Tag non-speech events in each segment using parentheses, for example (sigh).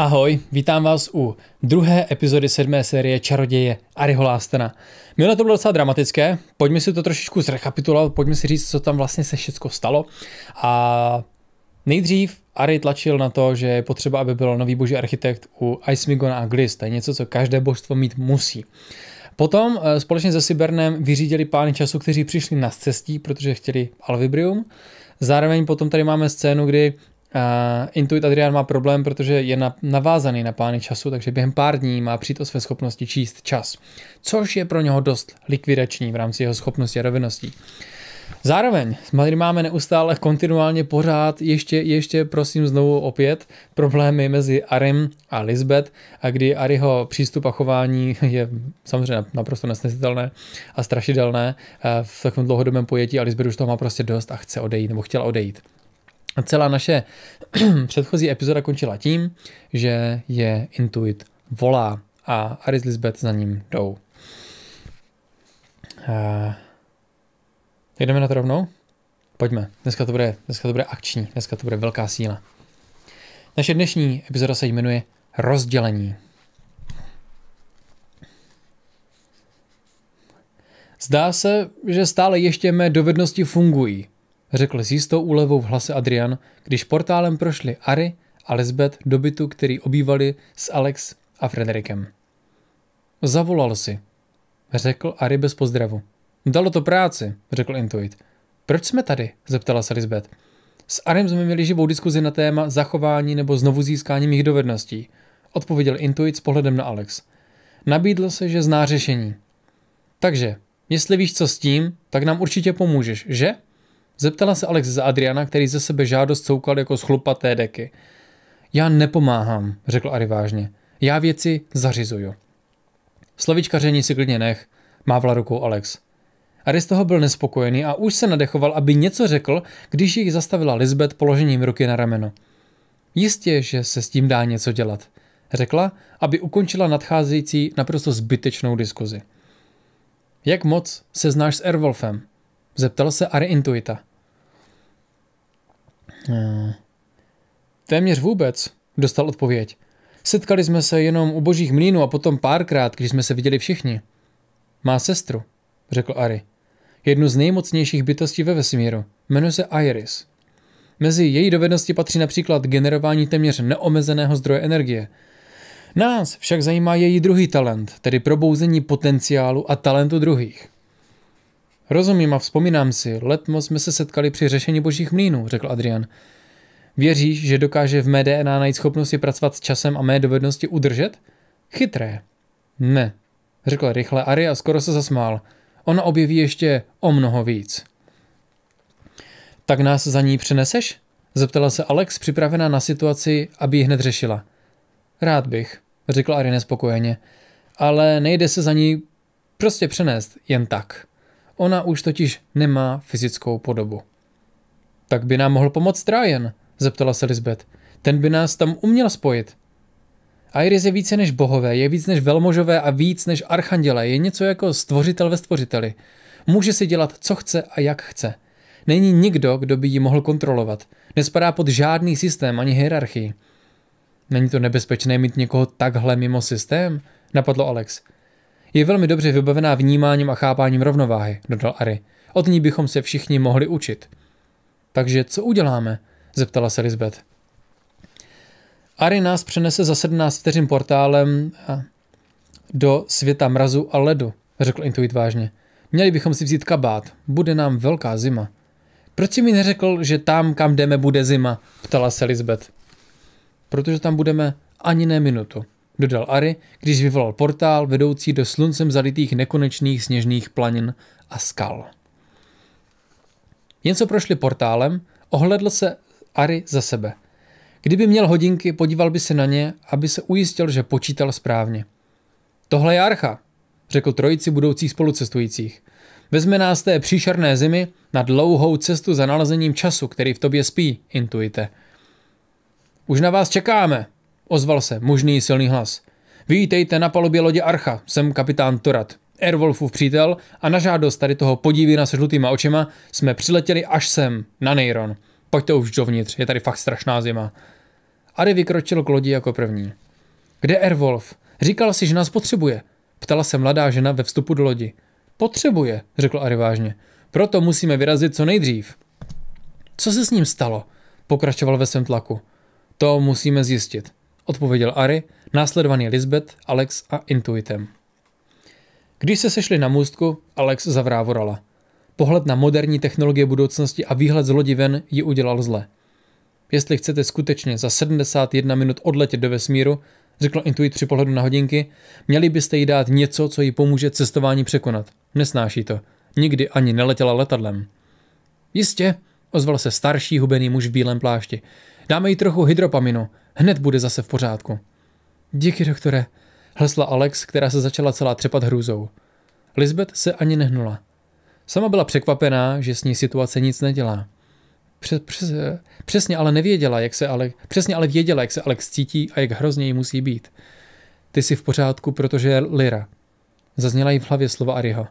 Ahoj, vítám vás u druhé epizody sedmé série Čaroděje Ariho Lástena. Minule to bylo docela dramatické, pojďme si to trošičku zrekapitulovat, pojďme si říct, co tam vlastně se všechno stalo. A nejdřív Ari tlačil na to, že je potřeba, aby byl nový boží architekt u Icemigona a Glis, to je něco, co každé božstvo mít musí. Potom eh, společně se Sibernem vyřídili pány času, kteří přišli na cestí, protože chtěli Alvibrium. Zároveň potom tady máme scénu, kdy Uh, Intuit Adrian má problém, protože je na, navázaný na plány času, takže během pár dní má přijít o své schopnosti číst čas, což je pro něho dost likvidační v rámci jeho schopnosti a rovinností. Zároveň tady máme neustále kontinuálně pořád ještě, ještě prosím znovu opět problémy mezi Arim a Lisbeth a kdy Ariho přístup a chování (laughs) je samozřejmě naprosto nesnesitelné a strašidelné v takovém dlouhodobém pojetí a Lisbeth už toho má prostě dost a chce odejít nebo chtěla odejít. A celá naše (clears throat) předchozí epizoda končila tím, že je Intuit volá a Aris Lisbeth za ním jdou. Uh, jdeme na to rovnou? Pojďme, dneska to, bude, dneska to bude akční, dneska to bude velká síla. Naše dnešní epizoda se jmenuje Rozdělení. Zdá se, že stále ještě mé dovednosti fungují, řekl s jistou úlevou v hlase Adrian, když portálem prošli Ari a Lisbeth do bytu, který obývali s Alex a Frederikem. Zavolal si, řekl Ari bez pozdravu. Dalo to práci, řekl Intuit. Proč jsme tady? zeptala se Lisbeth. S Arem jsme měli živou diskuzi na téma zachování nebo znovu získání mých dovedností, odpověděl Intuit s pohledem na Alex. Nabídl se, že zná řešení. Takže, jestli víš co s tím, tak nám určitě pomůžeš, že? Zeptala se Alex za Adriana, který ze sebe žádost soukal jako schlupaté deky. Já nepomáhám, řekl Ari vážně. Já věci zařizuju. Slovičkaření si klidně nech, mávla rukou Alex. Ari z toho byl nespokojený a už se nadechoval, aby něco řekl, když jich zastavila Lisbeth položením ruky na rameno. Jistě, že se s tím dá něco dělat, řekla, aby ukončila nadcházející naprosto zbytečnou diskuzi. Jak moc se znáš s Erwolfem? Zeptal se Ari Intuita. Ne. Téměř vůbec, dostal odpověď. Setkali jsme se jenom u božích mlínů a potom párkrát, když jsme se viděli všichni. Má sestru, řekl Ari. Jednu z nejmocnějších bytostí ve vesmíru. Jmenuje se Iris. Mezi její dovednosti patří například generování téměř neomezeného zdroje energie. Nás však zajímá její druhý talent, tedy probouzení potenciálu a talentu druhých. Rozumím a vzpomínám si, letmo jsme se setkali při řešení božích mlínů, řekl Adrian. Věříš, že dokáže v mé DNA najít schopnosti pracovat s časem a mé dovednosti udržet? Chytré. Ne, řekl rychle Ari a skoro se zasmál. Ona objeví ještě o mnoho víc. Tak nás za ní přeneseš? Zeptala se Alex, připravená na situaci, aby ji hned řešila. Rád bych, řekl Ari nespokojeně, ale nejde se za ní prostě přenést jen tak. Ona už totiž nemá fyzickou podobu. Tak by nám mohl pomoct Ryan, zeptala se Lisbeth. Ten by nás tam uměl spojit. Iris je více než bohové, je víc než velmožové a víc než archanděle, je něco jako stvořitel ve stvořiteli. Může si dělat, co chce a jak chce. Není nikdo, kdo by ji mohl kontrolovat. Nespadá pod žádný systém ani hierarchii. Není to nebezpečné mít někoho takhle mimo systém? Napadlo Alex. Je velmi dobře vybavená vnímáním a chápáním rovnováhy, dodal Ari. Od ní bychom se všichni mohli učit. Takže co uděláme? zeptala se Lisbeth. Ari nás přenese za 17 vteřin portálem do světa mrazu a ledu, řekl Intuit vážně. Měli bychom si vzít kabát, bude nám velká zima. Proč si mi neřekl, že tam, kam jdeme, bude zima? ptala se Lisbeth. Protože tam budeme ani ne minutu, dodal Ary, když vyvolal portál vedoucí do sluncem zalitých nekonečných sněžných planin a skal. Jen co prošli portálem, ohledl se Ary za sebe. Kdyby měl hodinky, podíval by se na ně, aby se ujistil, že počítal správně. Tohle je Archa, řekl trojici budoucích spolucestujících. Vezme nás té příšerné zimy na dlouhou cestu za nalezením času, který v tobě spí, intuite. Už na vás čekáme, Ozval se mužný silný hlas. Vítejte na palubě lodě Archa, jsem kapitán Torat. Airwolfův přítel a na žádost tady toho podívína se žlutýma očima jsme přiletěli až sem, na Neyron. Pojďte už dovnitř, je tady fakt strašná zima. Ary vykročil k lodi jako první. Kde Airwolf? Říkal si, že nás potřebuje. Ptala se mladá žena ve vstupu do lodi. Potřebuje, řekl Ary vážně. Proto musíme vyrazit co nejdřív. Co se s ním stalo? Pokračoval ve svém tlaku. To musíme zjistit odpověděl Ari, následovaný Lisbeth, Alex a Intuitem. Když se sešli na můstku, Alex zavrávorala. Pohled na moderní technologie budoucnosti a výhled z lodi ven ji udělal zle. Jestli chcete skutečně za 71 minut odletět do vesmíru, řekl Intuit při pohledu na hodinky, měli byste jí dát něco, co jí pomůže cestování překonat. Nesnáší to. Nikdy ani neletěla letadlem. Jistě, ozval se starší hubený muž v bílém plášti. Dáme jí trochu hydropaminu. Hned bude zase v pořádku. Díky, doktore, hlesla Alex, která se začala celá třepat hrůzou. Lisbeth se ani nehnula. Sama byla překvapená, že s ní situace nic nedělá. Přes, přes, přesně ale nevěděla, jak se ale, přesně ale věděla, jak se Alex cítí a jak hrozně jí musí být. Ty jsi v pořádku, protože je Lyra. Zazněla jí v hlavě slova Ariho.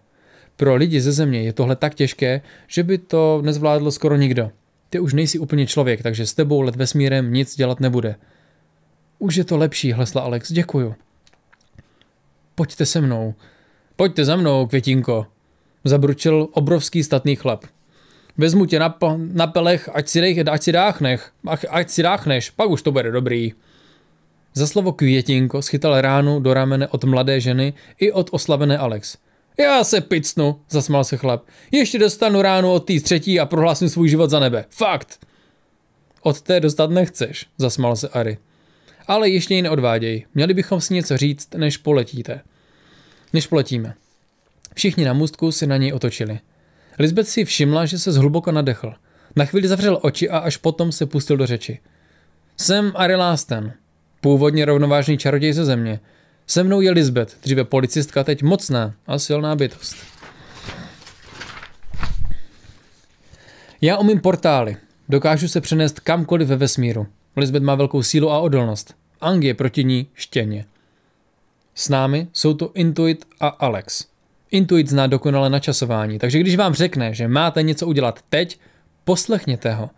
Pro lidi ze země je tohle tak těžké, že by to nezvládlo skoro nikdo. Ty už nejsi úplně člověk, takže s tebou let vesmírem nic dělat nebude. Už je to lepší, hlesla Alex, děkuju. Pojďte se mnou. Pojďte za mnou, květinko, zabručil obrovský statný chlap. Vezmu tě na, na pelech, ať si, dej, ať si dáchnech, ach, ať si dáchneš, pak už to bude dobrý. Za slovo květinko schytal ránu do ramene od mladé ženy i od oslavené Alex. Já se picnu, zasmál se chlap. Ještě dostanu ránu od té třetí a prohlásím svůj život za nebe. Fakt! Od té dostat nechceš, zasmál se Ari ale ještě ji neodváděj. Měli bychom si něco říct, než poletíte. Než poletíme. Všichni na můstku si na něj otočili. Lisbeth si všimla, že se zhluboka nadechl. Na chvíli zavřel oči a až potom se pustil do řeči. Jsem Arilásten, původně rovnovážný čaroděj ze země. Se mnou je Lisbeth, dříve policistka, teď mocná a silná bytost. Já umím portály. Dokážu se přenést kamkoliv ve vesmíru. Lisbeth má velkou sílu a odolnost. Ang je proti ní štěně. S námi jsou to Intuit a Alex. Intuit zná dokonale načasování, takže když vám řekne, že máte něco udělat teď, poslechněte ho.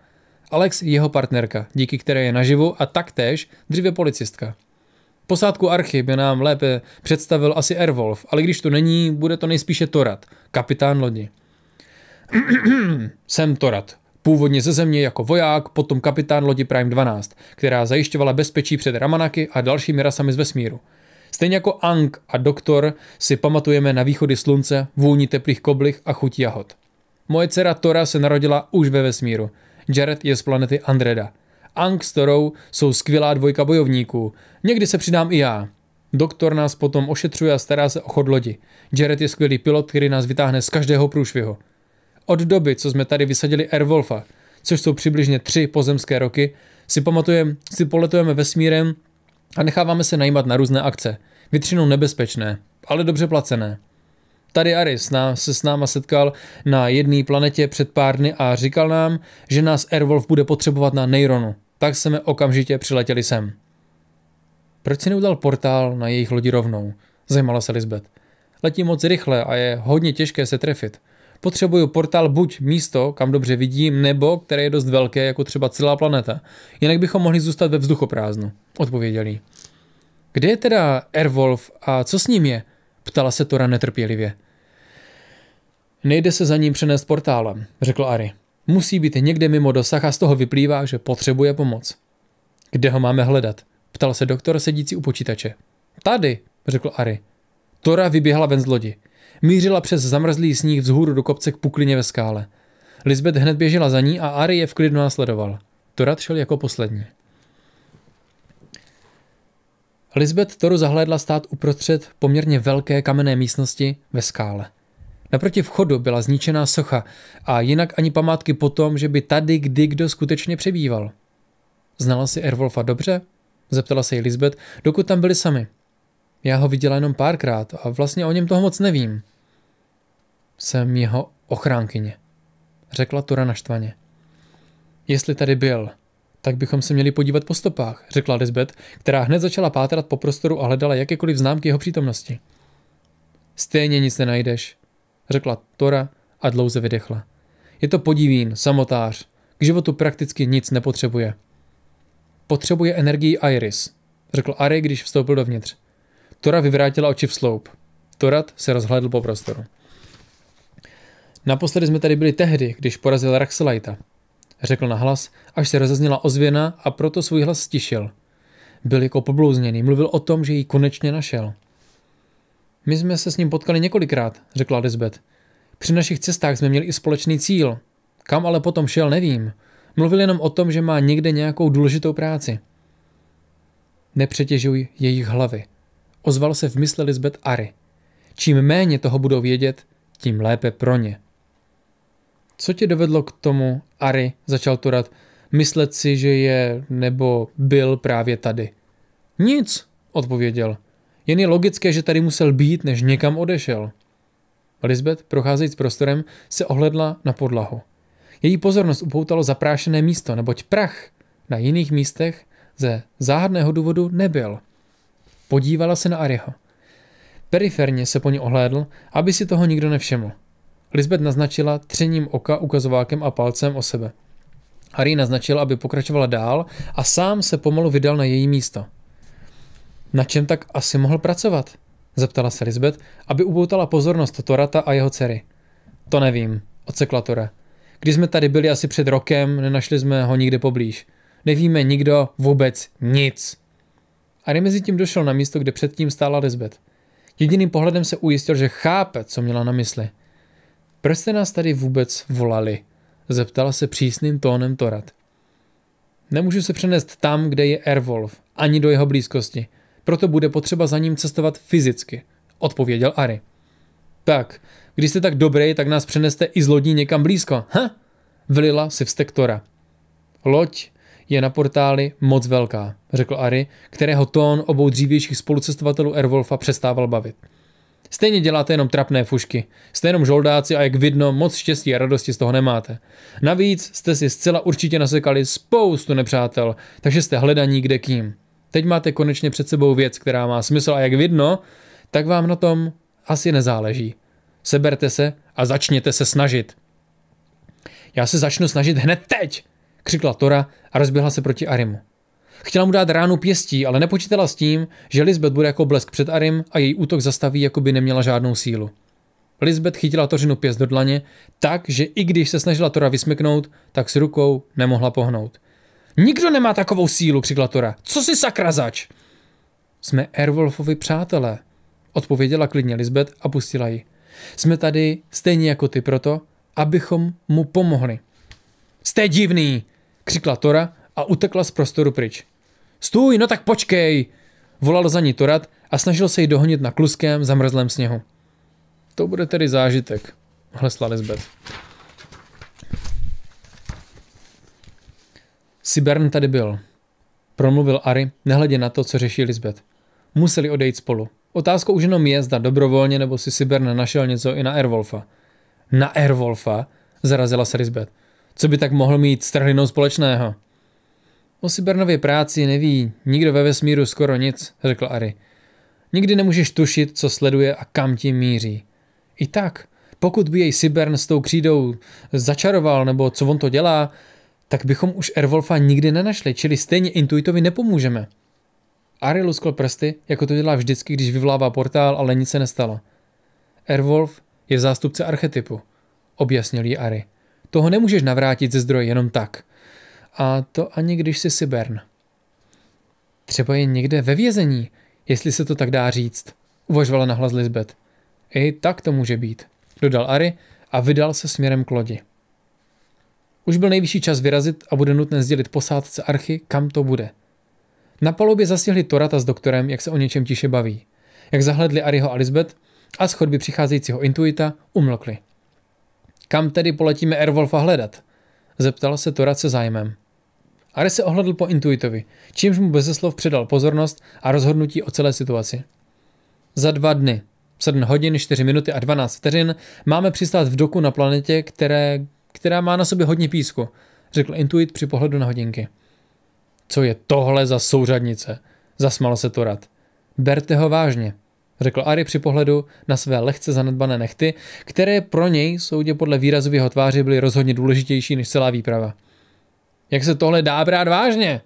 Alex je jeho partnerka, díky které je naživu a taktéž dříve policistka. Posádku Archy by nám lépe představil asi Airwolf, ale když to není, bude to nejspíše Torat, kapitán lodi. (clears throat) Jsem Torat, Původně ze země jako voják, potom kapitán lodi Prime 12, která zajišťovala bezpečí před Ramanaky a dalšími rasami z vesmíru. Stejně jako Ang a Doktor si pamatujeme na východy slunce, vůni teplých koblih a chuť jahod. Moje dcera Tora se narodila už ve vesmíru. Jared je z planety Andreda. Ang s Torou jsou skvělá dvojka bojovníků. Někdy se přidám i já. Doktor nás potom ošetřuje a stará se o chod lodi. Jared je skvělý pilot, který nás vytáhne z každého průšvihu. Od doby, co jsme tady vysadili Airwolfa, což jsou přibližně tři pozemské roky, si pamatujeme, si poletujeme vesmírem a necháváme se najímat na různé akce. Většinou nebezpečné, ale dobře placené. Tady Aris se s náma setkal na jedné planetě před pár dny a říkal nám, že nás Airwolf bude potřebovat na Neironu. Tak jsme okamžitě přiletěli sem. Proč si neudal portál na jejich lodi rovnou? Zajímala se Lisbeth. Letí moc rychle a je hodně těžké se trefit potřebuju portál buď místo, kam dobře vidím, nebo které je dost velké, jako třeba celá planeta. Jinak bychom mohli zůstat ve vzduchoprázdnu, odpověděl Kde je teda Airwolf a co s ním je? Ptala se Tora netrpělivě. Nejde se za ním přenést portálem, řekl Ari. Musí být někde mimo dosah a z toho vyplývá, že potřebuje pomoc. Kde ho máme hledat? Ptal se doktor sedící u počítače. Tady, řekl Ari. Tora vyběhla ven z lodi. Mířila přes zamrzlý sníh vzhůru do kopce k puklině ve skále. Lisbeth hned běžela za ní a Ari je v klidu následoval. Torad šel jako poslední. Lisbeth Toru zahlédla stát uprostřed poměrně velké kamenné místnosti ve skále. Naproti vchodu byla zničená socha a jinak ani památky po tom, že by tady kdy kdo skutečně přebýval. Znala si Ervolfa dobře? Zeptala se jí Lisbeth, dokud tam byli sami. Já ho viděla jenom párkrát a vlastně o něm toho moc nevím. Jsem jeho ochránkyně, řekla Tura naštvaně. Jestli tady byl, tak bychom se měli podívat po stopách, řekla Lisbeth, která hned začala pátrat po prostoru a hledala jakékoliv známky jeho přítomnosti. Stejně nic nenajdeš, řekla Tora a dlouze vydechla. Je to podivín, samotář, k životu prakticky nic nepotřebuje. Potřebuje energii Iris, řekl Ari, když vstoupil dovnitř. Tora vyvrátila oči v sloup. Torad se rozhlédl po prostoru. Naposledy jsme tady byli tehdy, když porazil Raxelajta. Řekl na hlas, až se rozezněla ozvěna a proto svůj hlas stišil. Byl jako poblouzněný, mluvil o tom, že ji konečně našel. My jsme se s ním potkali několikrát, řekla Lisbeth. Při našich cestách jsme měli i společný cíl. Kam ale potom šel, nevím. Mluvil jenom o tom, že má někde nějakou důležitou práci. Nepřetěžuj jejich hlavy, ozval se v mysli Lisbeth Ary. Čím méně toho budou vědět, tím lépe pro ně. Co tě dovedlo k tomu, Ary, začal Turat, myslet si, že je nebo byl právě tady? Nic, odpověděl. Jen je logické, že tady musel být, než někam odešel. Lisbeth, procházejíc prostorem, se ohledla na podlahu. Její pozornost upoutalo zaprášené místo, neboť prach na jiných místech ze záhadného důvodu nebyl – Podívala se na Ariho. Periferně se po ní ohlédl, aby si toho nikdo nevšiml. Lisbeth naznačila třením oka ukazovákem a palcem o sebe. Harry naznačil, aby pokračovala dál a sám se pomalu vydal na její místo. Na čem tak asi mohl pracovat? Zeptala se Lisbeth, aby upoutala pozornost Torata a jeho dcery. To nevím, odsekla Tore. Když jsme tady byli asi před rokem, nenašli jsme ho nikde poblíž. Nevíme nikdo vůbec nic. Ari mezi tím došel na místo, kde předtím stála Lisbeth. Jediným pohledem se ujistil, že chápe, co měla na mysli. Proč jste nás tady vůbec volali? Zeptala se přísným tónem Torat. Nemůžu se přenést tam, kde je Erwolf, ani do jeho blízkosti. Proto bude potřeba za ním cestovat fyzicky, odpověděl Ari. Tak, když jste tak dobrý, tak nás přeneste i z lodí někam blízko, ha? Vlila si vztek Tora. Loď je na portáli moc velká, řekl Ari, kterého tón obou dřívějších spolucestovatelů Airwolfa přestával bavit. Stejně děláte jenom trapné fušky. Jste jenom žoldáci a jak vidno, moc štěstí a radosti z toho nemáte. Navíc jste si zcela určitě nasekali spoustu nepřátel, takže jste hledaní kde kým. Teď máte konečně před sebou věc, která má smysl a jak vidno, tak vám na tom asi nezáleží. Seberte se a začněte se snažit. Já se začnu snažit hned teď, křikla Tora a rozběhla se proti Arimu. Chtěla mu dát ránu pěstí, ale nepočítala s tím, že Lisbeth bude jako blesk před Arim a její útok zastaví, jako by neměla žádnou sílu. Lisbeth chytila Tořinu pěst do dlaně, tak, že i když se snažila Tora vysmeknout, tak s rukou nemohla pohnout. Nikdo nemá takovou sílu, křikla Tora. Co si sakrazač? Jsme Airwolfovi přátelé, odpověděla klidně Lisbeth a pustila ji. Jsme tady stejně jako ty proto, abychom mu pomohli. Jste divný, křikla Tora a utekla z prostoru pryč. Stůj, no tak počkej, volal za ní Torat a snažil se ji dohonit na kluském zamrzlém sněhu. To bude tedy zážitek, hlesla Lisbeth. Sibern tady byl. Promluvil Ari, nehledě na to, co řeší Lisbeth. Museli odejít spolu. Otázkou už jenom je, zda dobrovolně nebo si Sibern našel něco i na Erwolfa. Na Erwolfa? Zarazila se Lisbeth. Co by tak mohl mít s trhlinou společného? O Sibernově práci neví nikdo ve vesmíru skoro nic, řekl Ari. Nikdy nemůžeš tušit, co sleduje a kam ti míří. I tak, pokud by jej Sibern s tou křídou začaroval nebo co on to dělá, tak bychom už Ervolfa nikdy nenašli, čili stejně intuitovi nepomůžeme. Ari luskl prsty, jako to dělá vždycky, když vyvlává portál, ale nic se nestalo. Erwolf je zástupce archetypu, objasnil jí Ari. Toho nemůžeš navrátit ze zdroje jenom tak. A to ani když jsi Sibern. Třeba je někde ve vězení, jestli se to tak dá říct, uvažovala nahlas Lisbeth. I tak to může být, dodal Ari a vydal se směrem k lodi. Už byl nejvyšší čas vyrazit a bude nutné sdělit posádce archy, kam to bude. Na palubě zasihli Torata s doktorem, jak se o něčem tiše baví. Jak zahledli Ariho a Lisbeth a z chodby přicházejícího intuita umlkli. Kam tedy poletíme Airwolfa hledat? Zeptal se Torat se zájmem. Ary se ohledl po Intuitovi, čímž mu bez slov předal pozornost a rozhodnutí o celé situaci. Za dva dny, 7 hodin, 4 minuty a 12 vteřin, máme přistát v doku na planetě, které, která má na sobě hodně písku, řekl Intuit při pohledu na hodinky. Co je tohle za souřadnice? Zasmal se Torad. Berte ho vážně, řekl Ari při pohledu na své lehce zanedbané nechty, které pro něj, soudě podle výrazu v jeho tváři, byly rozhodně důležitější než celá výprava. Jak se tohle dá brát vážně?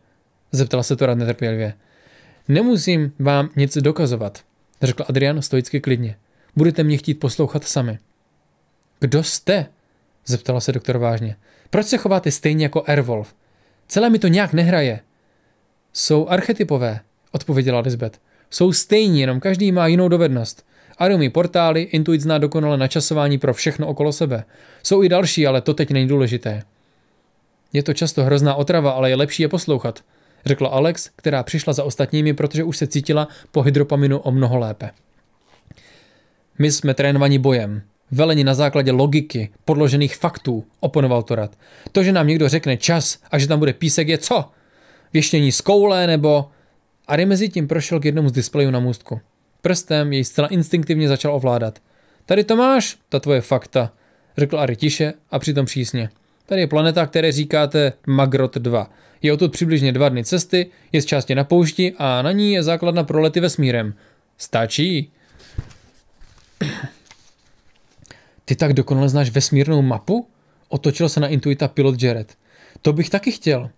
Zeptala se to rad netrpělivě. Nemusím vám nic dokazovat, řekl Adrian stoicky klidně. Budete mě chtít poslouchat sami. Kdo jste? Zeptala se doktor vážně. Proč se chováte stejně jako Ervolf? Celé mi to nějak nehraje. Jsou archetypové, odpověděla Lisbeth jsou stejní, jenom každý má jinou dovednost. Arumi portály, Intuit zná dokonale načasování pro všechno okolo sebe. Jsou i další, ale to teď není důležité. Je to často hrozná otrava, ale je lepší je poslouchat, řekla Alex, která přišla za ostatními, protože už se cítila po hydropaminu o mnoho lépe. My jsme trénovaní bojem, veleni na základě logiky, podložených faktů, oponoval Torat. To, že nám někdo řekne čas a že tam bude písek, je co? Věštění z koule nebo Ari mezi tím prošel k jednomu z displejů na můstku. Prstem jej zcela instinktivně začal ovládat. Tady to máš, ta tvoje fakta, řekl Ari tiše a přitom přísně. Tady je planeta, které říkáte Magrot 2. Je odtud přibližně dva dny cesty, je z části na poušti a na ní je základna pro lety vesmírem. Stačí. (clears throat) Ty tak dokonale znáš vesmírnou mapu? Otočil se na intuita pilot Jared. To bych taky chtěl.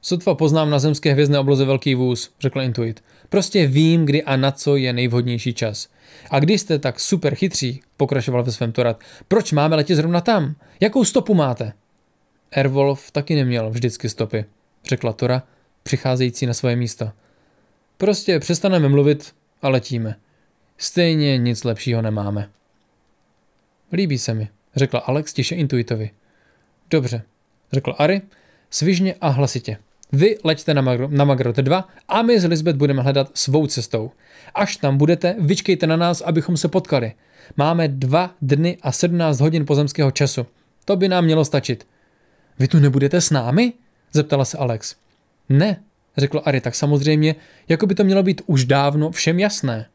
Sotva poznám na zemské hvězdné obloze velký vůz, řekl Intuit. Prostě vím, kdy a na co je nejvhodnější čas. A když jste tak super chytří, pokračoval ve svém Torat, proč máme letět zrovna tam? Jakou stopu máte? Erwolf taky neměl vždycky stopy, řekla Tora, přicházející na svoje místo. Prostě přestaneme mluvit a letíme. Stejně nic lepšího nemáme. Líbí se mi, řekla Alex tiše intuitovi. Dobře, řekl Ari, svižně a hlasitě. Vy leďte na, Magro, na Magrot 2 a my s Lisbeth budeme hledat svou cestou. Až tam budete, vyčkejte na nás, abychom se potkali. Máme dva dny a 17 hodin pozemského času. To by nám mělo stačit. Vy tu nebudete s námi? Zeptala se Alex. Ne, řekl Ari tak samozřejmě, jako by to mělo být už dávno všem jasné.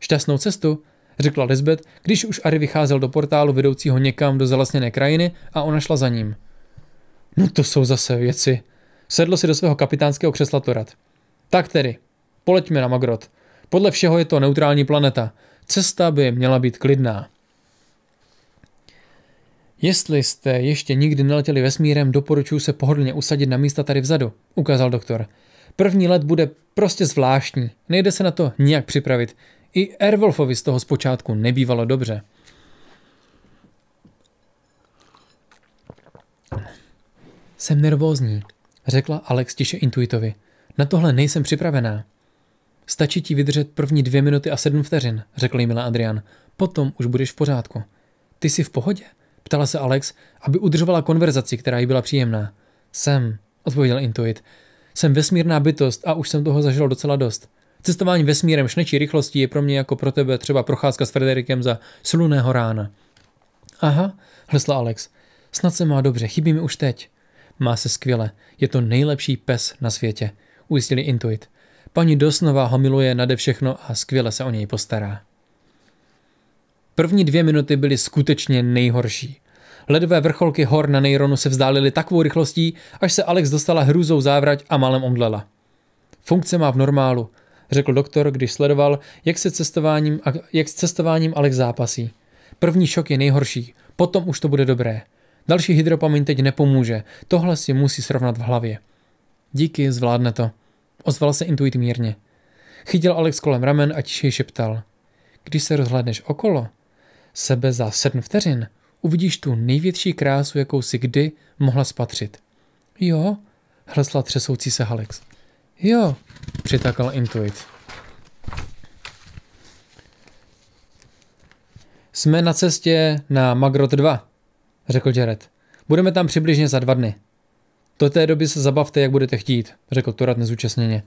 Šťastnou cestu, řekla Lisbeth, když už Ari vycházel do portálu vedoucího někam do zalesněné krajiny a ona šla za ním. No to jsou zase věci, Sedlo si do svého kapitánského křesla Torad. Tak tedy, poleďme na Magrot. Podle všeho je to neutrální planeta. Cesta by měla být klidná. Jestli jste ještě nikdy neletěli vesmírem, doporučuji se pohodlně usadit na místa tady vzadu, ukázal doktor. První let bude prostě zvláštní, nejde se na to nijak připravit. I Airwolfovi z toho zpočátku nebývalo dobře. Jsem nervózní, řekla Alex tiše intuitovi. Na tohle nejsem připravená. Stačí ti vydržet první dvě minuty a sedm vteřin, řekl jí milá Adrian. Potom už budeš v pořádku. Ty jsi v pohodě? Ptala se Alex, aby udržovala konverzaci, která jí byla příjemná. Jsem, odpověděl Intuit. Jsem vesmírná bytost a už jsem toho zažil docela dost. Cestování vesmírem šnečí rychlostí je pro mě jako pro tebe třeba procházka s Frederikem za sluného rána. Aha, hlesla Alex. Snad se má dobře, chybí mi už teď. Má se skvěle. Je to nejlepší pes na světě. Ujistili Intuit. Paní Dosnova ho miluje nade všechno a skvěle se o něj postará. První dvě minuty byly skutečně nejhorší. Ledové vrcholky hor na Neyronu se vzdálily takovou rychlostí, až se Alex dostala hrůzou závrať a malem omdlela. Funkce má v normálu, řekl doktor, když sledoval, jak, se cestováním, jak s cestováním Alex zápasí. První šok je nejhorší, potom už to bude dobré. Další hydropamin teď nepomůže. Tohle si musí srovnat v hlavě. Díky, zvládne to. Ozval se intuit mírně. Chytil Alex kolem ramen a tiše šeptal. Když se rozhlédneš okolo, sebe za sedm vteřin, uvidíš tu největší krásu, jakou si kdy mohla spatřit. Jo, hlesla třesoucí se Alex. Jo, přitakal intuit. Jsme na cestě na Magrot 2 řekl Jared. Budeme tam přibližně za dva dny. Do té doby se zabavte, jak budete chtít, řekl Torat nezúčastněně.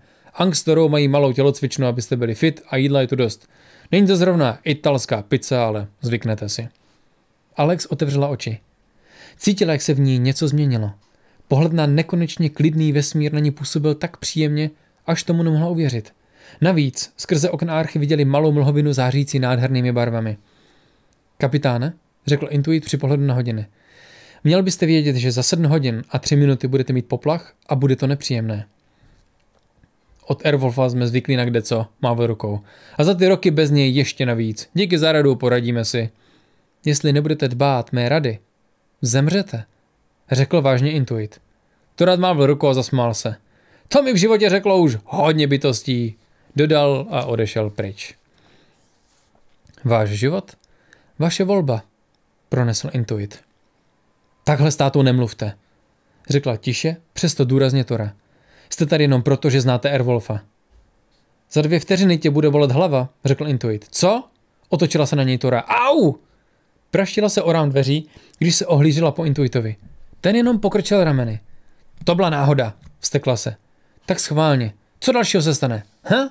Torou mají malou tělocvičnu, abyste byli fit a jídla je tu dost. Není to zrovna italská pizza, ale zvyknete si. Alex otevřela oči. Cítila, jak se v ní něco změnilo. Pohled na nekonečně klidný vesmír na ní působil tak příjemně, až tomu nemohla uvěřit. Navíc skrze okna archy viděli malou mlhovinu zářící nádhernými barvami. Kapitáne, řekl Intuit při pohledu na hodiny. Měl byste vědět, že za 7 hodin a 3 minuty budete mít poplach a bude to nepříjemné. Od Airwolfa jsme zvyklí na kdeco, má v rukou. A za ty roky bez něj ještě navíc. Díky za radu poradíme si. Jestli nebudete dbát mé rady, zemřete, řekl vážně Intuit. má v rukou a zasmál se. To mi v životě řeklo už hodně bytostí, dodal a odešel pryč. Váš život? Vaše volba, pronesl intuit. Takhle s tátou nemluvte, řekla tiše, přesto důrazně Tora. Jste tady jenom proto, že znáte Erwolfa. Za dvě vteřiny tě bude bolet hlava, řekl intuit. Co? Otočila se na něj Tora. Au! Praštila se o rám dveří, když se ohlížela po intuitovi. Ten jenom pokrčil rameny. To byla náhoda, vstekla se. Tak schválně. Co dalšího se stane? Ha?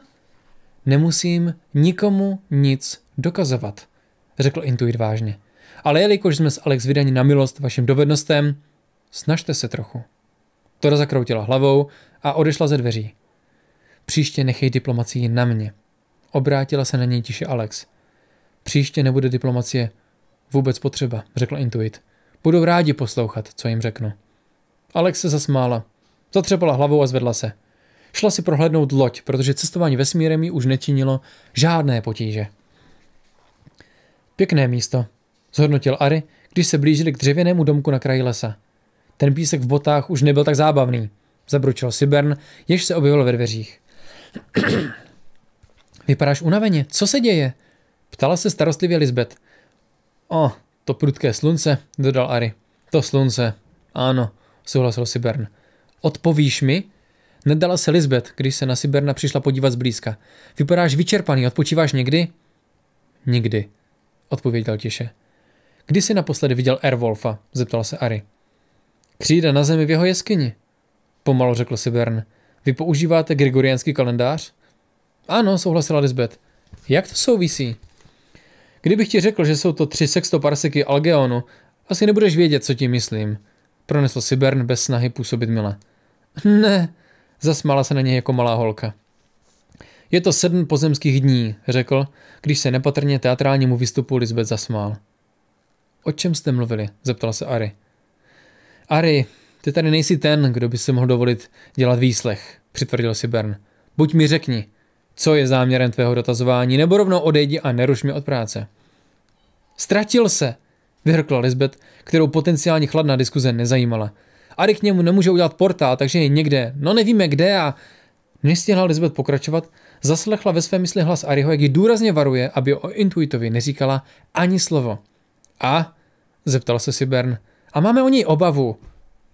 Nemusím nikomu nic dokazovat, řekl intuit vážně ale jelikož jsme s Alex vydaní na milost vašim dovednostem, snažte se trochu. Tora zakroutila hlavou a odešla ze dveří. Příště nechej diplomacii na mě. Obrátila se na něj tiše Alex. Příště nebude diplomacie vůbec potřeba, řekl Intuit. Budou rádi poslouchat, co jim řeknu. Alex se zasmála. Zatřepala hlavou a zvedla se. Šla si prohlédnout loď, protože cestování vesmírem jí už nečinilo žádné potíže. Pěkné místo, zhodnotil Ary, když se blížili k dřevěnému domku na kraji lesa. Ten písek v botách už nebyl tak zábavný, zabručil Sibern, jež se objevil ve dveřích. (clears throat) Vypadáš unaveně, co se děje? Ptala se starostlivě Lisbeth. O, oh, to prudké slunce, dodal Ari. To slunce, ano, souhlasil Sibern. Odpovíš mi? Nedala se Lisbeth, když se na Siberna přišla podívat zblízka. Vypadáš vyčerpaný, odpočíváš někdy? Nikdy, odpověděl tiše. Kdy jsi naposledy viděl Erwolfa? zeptal se Ari. Křída na zemi v jeho jeskyni, pomalu řekl si Bern. Vy používáte gregoriánský kalendář? Ano, souhlasila Lisbeth. Jak to souvisí? Kdybych ti řekl, že jsou to tři sextoparseky Algeonu, asi nebudeš vědět, co tím myslím. Pronesl si Bern bez snahy působit mile. Ne, zasmála se na něj jako malá holka. Je to sedm pozemských dní, řekl, když se nepatrně teatrálnímu výstupu Lisbeth zasmál. O čem jste mluvili? zeptal se Ari. Ari, ty tady nejsi ten, kdo by si mohl dovolit dělat výslech, přitvrdil si Bern. Buď mi řekni, co je záměrem tvého dotazování, nebo rovnou odejdi a neruš mi od práce. Ztratil se, vyhrkla Lisbeth, kterou potenciálně chladná diskuze nezajímala. Ari k němu nemůže udělat portál, takže je někde, no nevíme kde a... Nestihla Lisbeth pokračovat, zaslechla ve své mysli hlas Ariho, jak ji důrazně varuje, aby o intuitovi neříkala ani slovo. A? Zeptal se si Bern. A máme o něj obavu.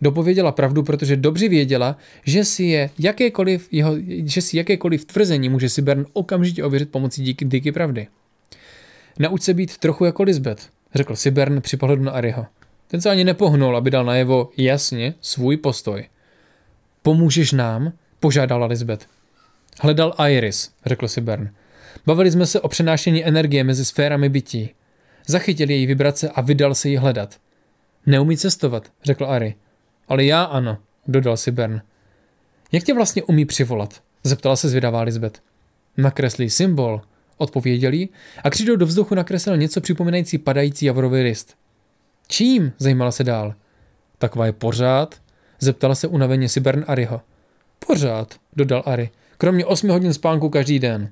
Dopověděla pravdu, protože dobře věděla, že si, je jakékoliv jeho, že si jakékoliv tvrzení může si Bern okamžitě ověřit pomocí díky, díky pravdy. Nauč se být trochu jako Lisbeth, řekl si Bern při pohledu na Ariho. Ten se ani nepohnul, aby dal najevo jasně svůj postoj. Pomůžeš nám? požádala Lisbeth. Hledal Iris, řekl si Bern. Bavili jsme se o přenášení energie mezi sférami bytí. Zachytil její vibrace a vydal se jí hledat. Neumí cestovat, řekl Ari. Ale já ano, dodal si Bern. Jak tě vlastně umí přivolat? Zeptala se zvědavá Lisbeth. Nakreslí symbol, odpověděl jí a křídou do vzduchu nakreslil něco připomínající padající javorový list. Čím? zajímala se dál. Taková je pořád, zeptala se unaveně si Bern Ariho. Pořád, dodal Ari, kromě osmi hodin spánku každý den.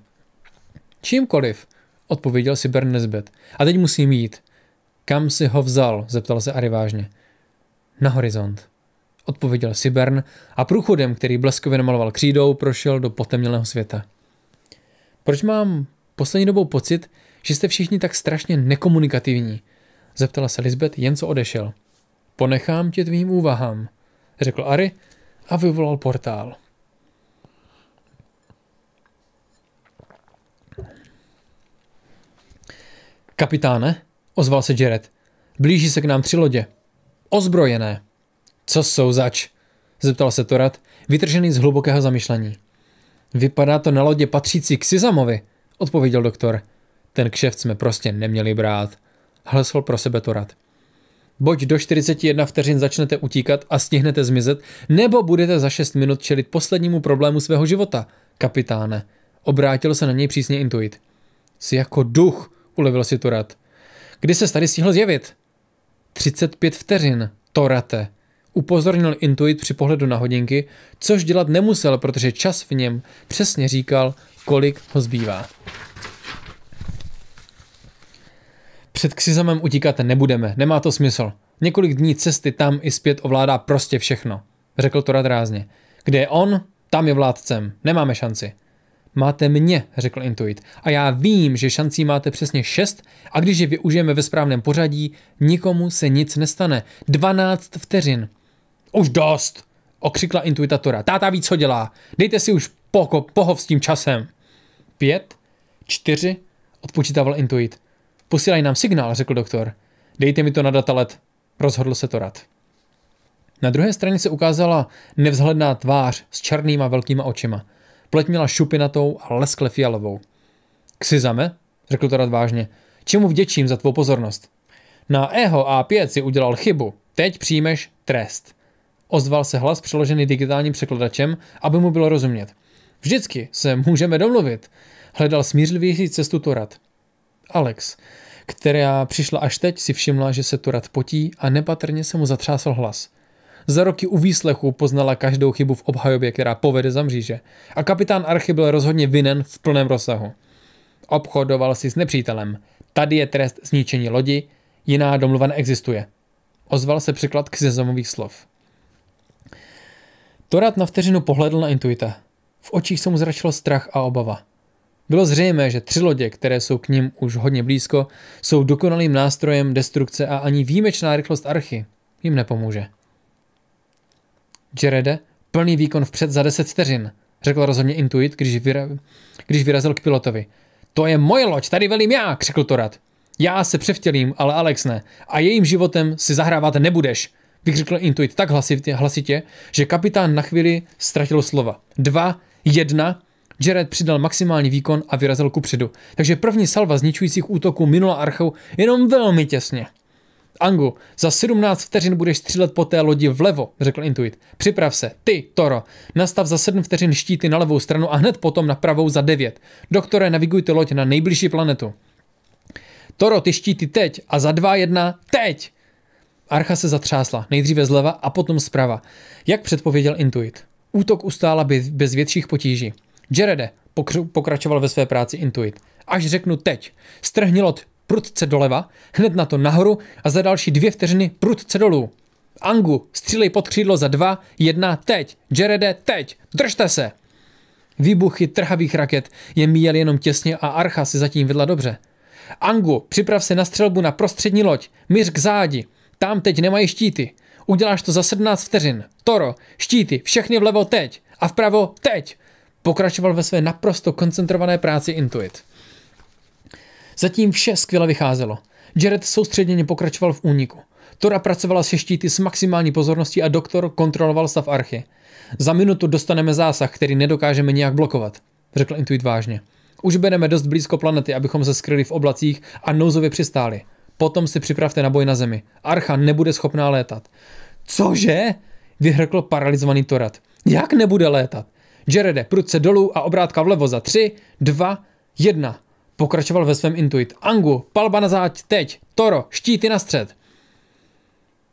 Čímkoliv, odpověděl si Bernesbet. A teď musím jít. Kam si ho vzal? zeptal se Ari vážně. Na horizont. Odpověděl Sibern a průchodem, který bleskově namaloval křídou, prošel do potemnělého světa. Proč mám poslední dobou pocit, že jste všichni tak strašně nekomunikativní? Zeptala se Lisbeth, jen co odešel. Ponechám tě tvým úvahám, řekl Ari a vyvolal portál. Kapitáne, ozval se Jared. Blíží se k nám tři lodě. Ozbrojené. Co jsou zač? Zeptal se Torad, vytržený z hlubokého zamyšlení. Vypadá to na lodě patřící k Sizamovi, odpověděl doktor. Ten kšeft jsme prostě neměli brát. Hlesl pro sebe Torad. Buď do 41 vteřin začnete utíkat a stihnete zmizet, nebo budete za 6 minut čelit poslednímu problému svého života, kapitáne. Obrátil se na něj přísně intuit. Jsi jako duch, ulevil si Torat. Kdy se tady stihl zjevit? 35 vteřin, Torate, upozornil Intuit při pohledu na hodinky, což dělat nemusel, protože čas v něm přesně říkal, kolik ho zbývá. Před Křizamem utíkat nebudeme, nemá to smysl. Několik dní cesty tam i zpět ovládá prostě všechno, řekl torat rázně. Kde je on, tam je vládcem, nemáme šanci máte mě, řekl Intuit. A já vím, že šancí máte přesně 6 a když je využijeme ve správném pořadí, nikomu se nic nestane. 12 vteřin. Už dost, okřikla Intuitatora. Táta ví, co dělá. Dejte si už poko, pohov s tím časem. Pět, čtyři, odpočítával Intuit. Posílej nám signál, řekl doktor. Dejte mi to na datalet. Rozhodl se to rad. Na druhé straně se ukázala nevzhledná tvář s černýma velkýma očima – Pleť měla šupinatou a leskle fialovou. Ksizame, řekl to rad vážně, čemu vděčím za tvou pozornost? Na EHO A5 si udělal chybu, teď přijmeš trest. Ozval se hlas přeložený digitálním překladačem, aby mu bylo rozumět. Vždycky se můžeme domluvit, hledal smířlivější cestu Torat. Alex, která přišla až teď, si všimla, že se Torat potí a nepatrně se mu zatřásl hlas. Za roky u výslechu poznala každou chybu v obhajobě, která povede za mříže. A kapitán Archy byl rozhodně vinen v plném rozsahu. Obchodoval si s nepřítelem. Tady je trest zničení lodi, jiná domluva neexistuje. Ozval se překlad křezomových slov. Torat na vteřinu pohledl na Intuita. V očích se mu zračilo strach a obava. Bylo zřejmé, že tři lodě, které jsou k ním už hodně blízko, jsou dokonalým nástrojem destrukce a ani výjimečná rychlost archy jim nepomůže. Jerede, plný výkon vpřed za 10 vteřin, řekl rozhodně Intuit, když, vyra... když vyrazil k pilotovi. To je moje loď, tady velím já, křikl Torad. Já se převtělím, ale Alex ne. A jejím životem si zahrávat nebudeš, vykřikl Intuit tak hlasitě, hlasitě, že kapitán na chvíli ztratil slova. Dva, jedna, Jared přidal maximální výkon a vyrazil ku předu. Takže první salva zničujících útoků minula Archou jenom velmi těsně. Angu, za 17 vteřin budeš střílet po té lodi vlevo, řekl Intuit. Připrav se, ty, Toro. Nastav za 7 vteřin štíty na levou stranu a hned potom na pravou za 9. Doktore, navigujte loď na nejbližší planetu. Toro, ty štíty teď a za 2, 1, teď! Archa se zatřásla, nejdříve zleva a potom zprava. Jak předpověděl Intuit. Útok ustála bez větších potíží. Jerede, pokračoval ve své práci Intuit. Až řeknu teď. Strhni loď prudce doleva, hned na to nahoru a za další dvě vteřiny prudce dolů. Angu, střílej pod křídlo za dva, jedna, teď! Jerede, teď! Držte se! Výbuchy trhavých raket je míjel jenom těsně a Archa si zatím vedla dobře. Angu, připrav se na střelbu na prostřední loď, míř k zádi, tam teď nemají štíty. Uděláš to za 17 vteřin. Toro, štíty, všechny vlevo teď a vpravo teď. Pokračoval ve své naprosto koncentrované práci Intuit. Zatím vše skvěle vycházelo. Jared soustředěně pokračoval v úniku. Tora pracovala se štíty s maximální pozorností a doktor kontroloval stav archy. Za minutu dostaneme zásah, který nedokážeme nijak blokovat, řekl Intuit vážně. Už bereme dost blízko planety, abychom se skryli v oblacích a nouzově přistáli. Potom si připravte na boj na zemi. Archa nebude schopná létat. Cože? Vyhrkl paralizovaný Torat. Jak nebude létat? Jarede, prudce dolů a obrátka vlevo za tři, dva, jedna. Pokračoval ve svém intuit. Angu, palba na záď, teď, Toro, štíty na střed.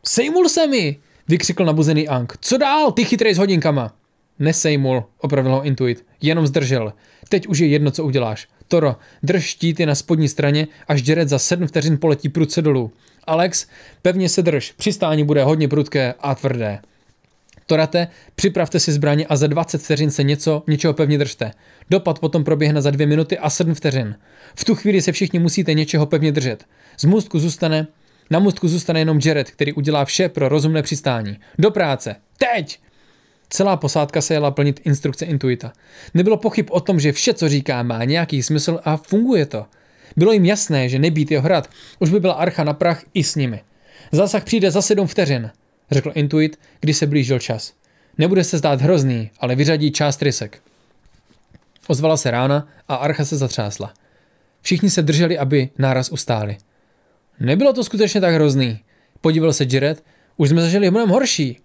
Sejmul se mi, vykřikl nabuzený Ang. Co dál, ty chytrý s hodinkama? Nesejmul, opravil ho intuit. Jenom zdržel. Teď už je jedno, co uděláš. Toro, drž štíty na spodní straně, až děret za sedm vteřin poletí prudce dolů. Alex, pevně se drž, přistání bude hodně prudké a tvrdé. Torate, připravte si zbraně a za 20 vteřin se něco, něčeho pevně držte. Dopad potom proběhne za 2 minuty a 7 vteřin. V tu chvíli se všichni musíte něčeho pevně držet. Z můstku zůstane, na můstku zůstane jenom Jared, který udělá vše pro rozumné přistání. Do práce! Teď! Celá posádka se jela plnit instrukce Intuita. Nebylo pochyb o tom, že vše, co říká, má nějaký smysl a funguje to. Bylo jim jasné, že nebýt jeho hrad, už by byla archa na prach i s nimi. Zásah přijde za 7 vteřin řekl Intuit, když se blížil čas. Nebude se zdát hrozný, ale vyřadí část rysek. Ozvala se rána a archa se zatřásla. Všichni se drželi, aby náraz ustáli. Nebylo to skutečně tak hrozný, podíval se Jared, už jsme zažili mnohem horší.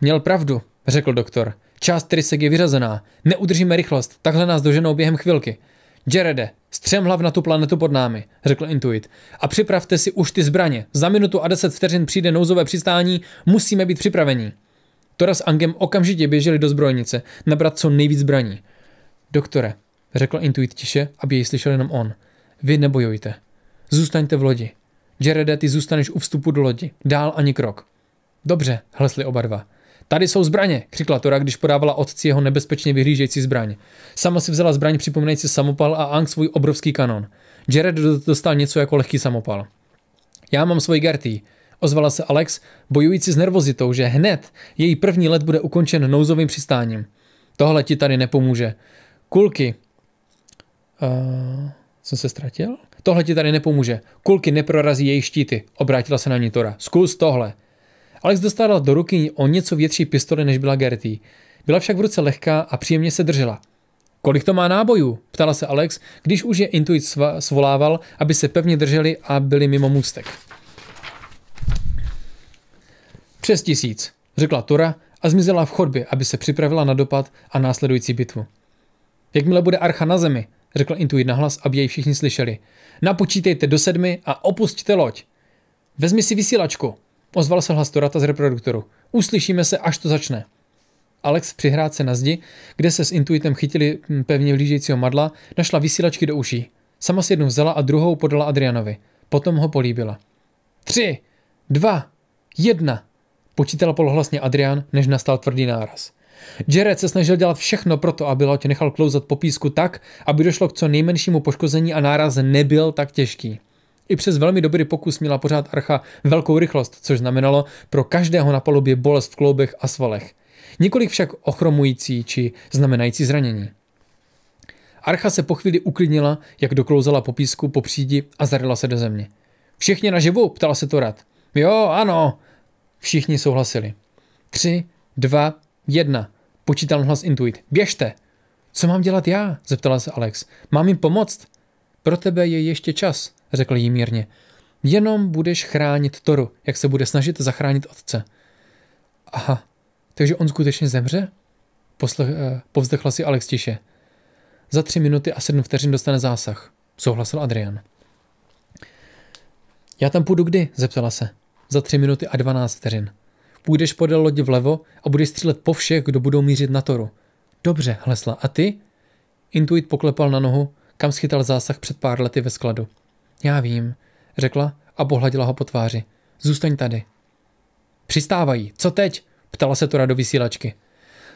Měl pravdu, řekl doktor. Část rysek je vyřazená. Neudržíme rychlost, takhle nás doženou během chvilky. Jerede, střem hlav na tu planetu pod námi, řekl Intuit. A připravte si už ty zbraně. Za minutu a deset vteřin přijde nouzové přistání, musíme být připraveni. Tora s Angem okamžitě běželi do zbrojnice, nabrat co nejvíc zbraní. Doktore, řekl Intuit tiše, aby jej slyšel jenom on. Vy nebojujte. Zůstaňte v lodi. Jerede, ty zůstaneš u vstupu do lodi. Dál ani krok. Dobře, hlesli oba dva. Tady jsou zbraně, křikla Tora, když podávala otci jeho nebezpečně vyhlížející zbraň. Sama si vzala zbraň připomínající samopal a Ang svůj obrovský kanon. Jared dostal něco jako lehký samopal. Já mám svoji Gerty, ozvala se Alex, bojující s nervozitou, že hned její první let bude ukončen nouzovým přistáním. Tohle ti tady nepomůže. Kulky. Uh, jsem se ztratil? Tohle ti tady nepomůže. Kulky neprorazí její štíty, obrátila se na ní Tora. Zkus tohle. Alex dostala do ruky o něco větší pistoli, než byla Gerty. Byla však v ruce lehká a příjemně se držela. Kolik to má nábojů? ptala se Alex, když už je intuit svolával, aby se pevně drželi a byli mimo můstek. Přes tisíc, řekla Tora a zmizela v chodbě, aby se připravila na dopad a následující bitvu. Jakmile bude archa na zemi, řekl intuit nahlas, aby jej všichni slyšeli. Napočítejte do sedmi a opustíte loď. Vezmi si vysílačku, Ozval se hlas Dorata z reproduktoru. Uslyšíme se, až to začne. Alex přihrát se na zdi, kde se s intuitem chytili hm, pevně vlížejícího madla, našla vysílačky do uší. Sama si jednu vzala a druhou podala Adrianovi. Potom ho políbila. Tři, dva, jedna, Počítala polohlasně Adrian, než nastal tvrdý náraz. Jared se snažil dělat všechno proto, aby loď nechal klouzat po písku tak, aby došlo k co nejmenšímu poškození a náraz nebyl tak těžký. I přes velmi dobrý pokus měla pořád archa velkou rychlost, což znamenalo pro každého na palubě bolest v kloubech a svalech. Několik však ochromující či znamenající zranění. Archa se po chvíli uklidnila, jak doklouzala po písku, po přídi a zarila se do země. Všichni naživu? ptala se to rad. Jo, ano. Všichni souhlasili. Tři, dva, jedna. Počítal hlas Intuit. Běžte. Co mám dělat já? zeptala se Alex. Mám jim pomoct? Pro tebe je ještě čas řekl jí mírně. Jenom budeš chránit Toru, jak se bude snažit zachránit otce. Aha, takže on skutečně zemře? Poslech, eh, povzdechla si Alex tiše. Za tři minuty a sedm vteřin dostane zásah, souhlasil Adrian. Já tam půjdu kdy? zeptala se. Za tři minuty a dvanáct vteřin. Půjdeš podél lodi vlevo a budeš střílet po všech, kdo budou mířit na Toru. Dobře, hlesla. A ty? Intuit poklepal na nohu, kam schytal zásah před pár lety ve skladu. Já vím, řekla a pohladila ho po tváři. Zůstaň tady. Přistávají, co teď? Ptala se Tora do vysílačky.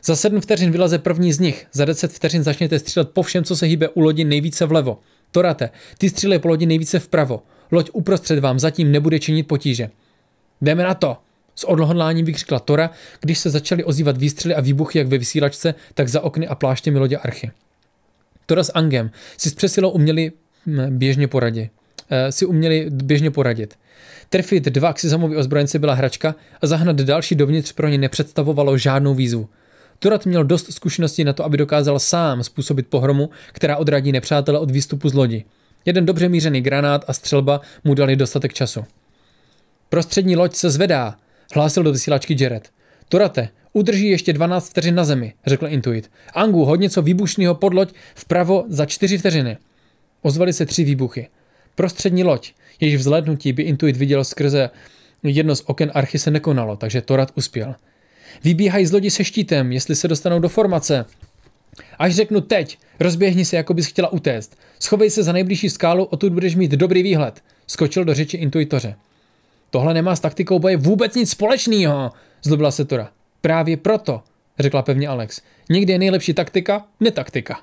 Za sedm vteřin vyleze první z nich, za deset vteřin začněte střílet po všem, co se hýbe u lodi nejvíce vlevo. Torate, ty střílej po lodi nejvíce vpravo. Loď uprostřed vám zatím nebude činit potíže. Jdeme na to! S odhodláním vykřikla Tora, když se začaly ozývat výstřely a výbuchy jak ve vysílačce, tak za okny a pláštěmi lodě Archy. Tora s Angem si s přesilou uměli hm, běžně poradit. Eh, si uměli běžně poradit. Trefit dva ksizamovi ozbrojenci byla hračka a zahnat další dovnitř pro ně nepředstavovalo žádnou výzvu. Turat měl dost zkušeností na to, aby dokázal sám způsobit pohromu, která odradí nepřátele od výstupu z lodi. Jeden dobře mířený granát a střelba mu dali dostatek času. Prostřední loď se zvedá, hlásil do vysílačky Jared. Turate, udrží ještě 12 vteřin na zemi, řekl Intuit. Angu, hodně co výbušného podloď vpravo za 4 vteřiny. Ozvali se tři výbuchy prostřední loď. Jejíž vzhlednutí by Intuit viděl skrze jedno z oken archy se nekonalo, takže Torat uspěl. Vybíhají z lodi se štítem, jestli se dostanou do formace. Až řeknu teď, rozběhni se, jako bys chtěla utéct. Schovej se za nejbližší skálu, odtud budeš mít dobrý výhled. Skočil do řeči intuitoře. Tohle nemá s taktikou boje vůbec nic společného, zlobila se Tora. Právě proto, řekla pevně Alex. Někdy je nejlepší taktika, netaktika.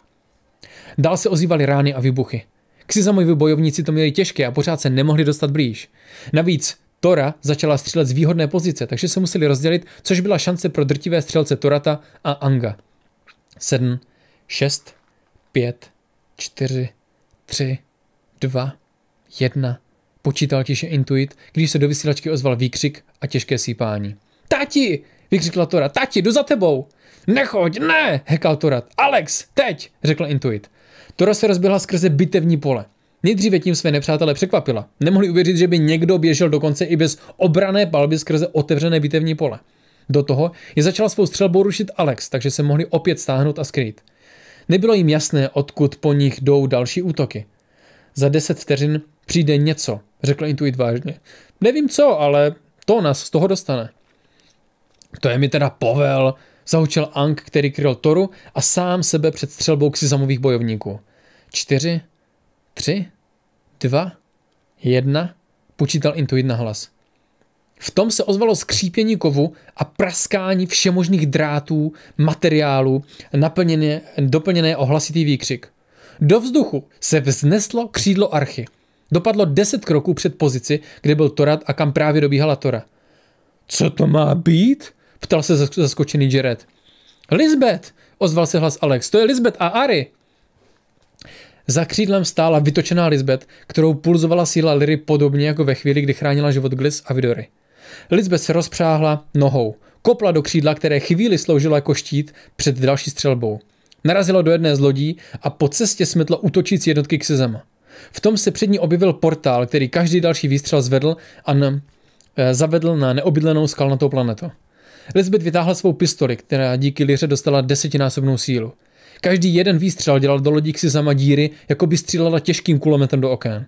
Dál se ozývaly rány a výbuchy. Ksizamovi bojovníci to měli těžké a pořád se nemohli dostat blíž. Navíc Tora začala střílet z výhodné pozice, takže se museli rozdělit, což byla šance pro drtivé střelce Torata a Anga. 7, 6, 5, 4, 3, 2, 1. Počítal tiše Intuit, když se do vysílačky ozval výkřik a těžké sípání. Tati! vykřikla Tora. Tati, jdu za tebou! Nechoď, ne! hekal Torat. Alex, teď! řekl Intuit. Tora se rozběhla skrze bitevní pole. Nejdříve tím své nepřátelé překvapila. Nemohli uvěřit, že by někdo běžel dokonce i bez obrané palby skrze otevřené bitevní pole. Do toho je začala svou střelbou rušit Alex, takže se mohli opět stáhnout a skrýt. Nebylo jim jasné, odkud po nich jdou další útoky. Za deset vteřin přijde něco, řekl Intuit vážně. Nevím co, ale to nás z toho dostane. To je mi teda povel, zahučel Ang, který kryl Toru a sám sebe před střelbou ksizamových bojovníků. Čtyři, tři, dva, jedna, počítal Intuit na hlas. V tom se ozvalo skřípění kovu a praskání všemožných drátů, materiálů, naplněné, doplněné o hlasitý výkřik. Do vzduchu se vzneslo křídlo archy. Dopadlo deset kroků před pozici, kde byl Torad a kam právě dobíhala Tora. Co to má být? Ptal se zaskočený Jared. Lisbeth, ozval se hlas Alex. To je Lisbeth a Ari. Za křídlem stála vytočená Lisbeth, kterou pulzovala síla Liry podobně jako ve chvíli, kdy chránila život Glis a Vidory. Lisbeth se rozpřáhla nohou. Kopla do křídla, které chvíli sloužilo jako štít před další střelbou. Narazilo do jedné z lodí a po cestě smetla útočící jednotky k sezama. V tom se před ní objevil portál, který každý další výstřel zvedl a na, eh, zavedl na neobydlenou skalnatou planetu. Lisbeth vytáhla svou pistoli, která díky liře dostala desetinásobnou sílu. Každý jeden výstřel dělal do lodík si zama díry, jako by střílela těžkým kulometem do okén.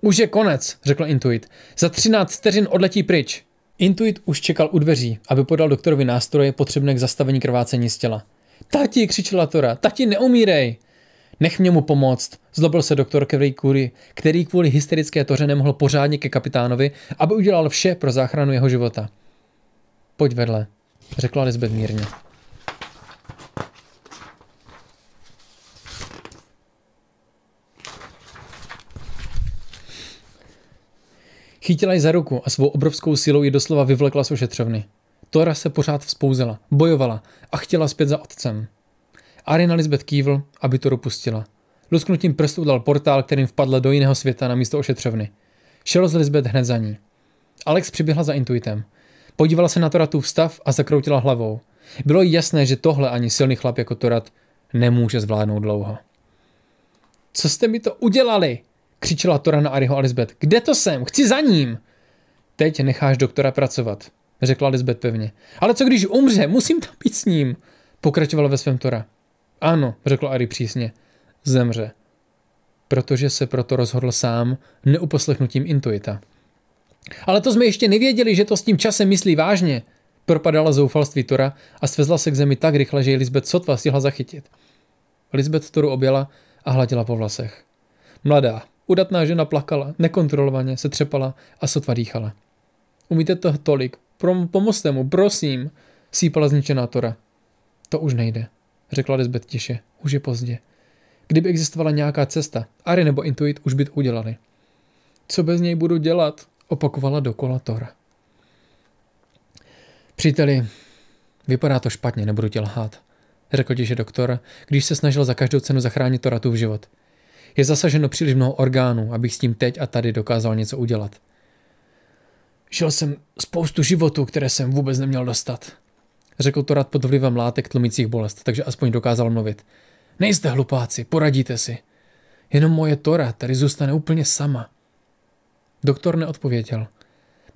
Už je konec, řekl Intuit. Za 13 vteřin odletí pryč. Intuit už čekal u dveří, aby podal doktorovi nástroje potřebné k zastavení krvácení z těla. Tati, křičela Tora, tati neumírej! Nech mě mu pomoct, zlobil se doktor Kevry Kury, který kvůli hysterické toře nemohl pořádně ke kapitánovi, aby udělal vše pro záchranu jeho života. Pojď vedle, řekla Lisbeth mírně. Chytila ji za ruku a svou obrovskou silou ji doslova vyvlekla z ošetřovny. Tora se pořád vzpouzela, bojovala a chtěla zpět za otcem. Arina Lisbeth kývl, aby to dopustila. Lusknutím prstu dal portál, kterým vpadla do jiného světa na místo ošetřovny. Šel z Lisbeth hned za ní. Alex přiběhla za intuitem. Podívala se na Toratův stav a zakroutila hlavou. Bylo jí jasné, že tohle ani silný chlap jako Torat nemůže zvládnout dlouho. Co jste mi to udělali? křičela Tora na Ariho a Kde to jsem? Chci za ním! Teď necháš doktora pracovat, řekla Lisbeth pevně. Ale co když umře? Musím tam být s ním, pokračovala ve svém Tora. Ano, řekl Ari přísně. Zemře. Protože se proto rozhodl sám neuposlechnutím intuita. Ale to jsme ještě nevěděli, že to s tím časem myslí vážně. Propadala zoufalství Tora a svezla se k zemi tak rychle, že ji Lisbeth sotva stihla zachytit. Lisbeth Toru objela a hladila po vlasech. Mladá, udatná žena plakala, nekontrolovaně se třepala a sotva dýchala. Umíte to tolik, Prom, pomozte mu, prosím, sípala zničená Tora. To už nejde, řekla Lisbeth tiše, už je pozdě. Kdyby existovala nějaká cesta, Ari nebo Intuit už by to udělali. Co bez něj budu dělat? Opakovala dokola Tora. Příteli, vypadá to špatně, nebudu ti lhát, řekl tiše doktor, když se snažil za každou cenu zachránit v život. Je zasaženo příliš mnoho orgánů, abych s tím teď a tady dokázal něco udělat. Žil jsem spoustu životů, které jsem vůbec neměl dostat, řekl to rad pod vlivem látek tlumících bolest, takže aspoň dokázal mluvit. Nejste hlupáci, poradíte si. Jenom moje Tora tady zůstane úplně sama. Doktor neodpověděl.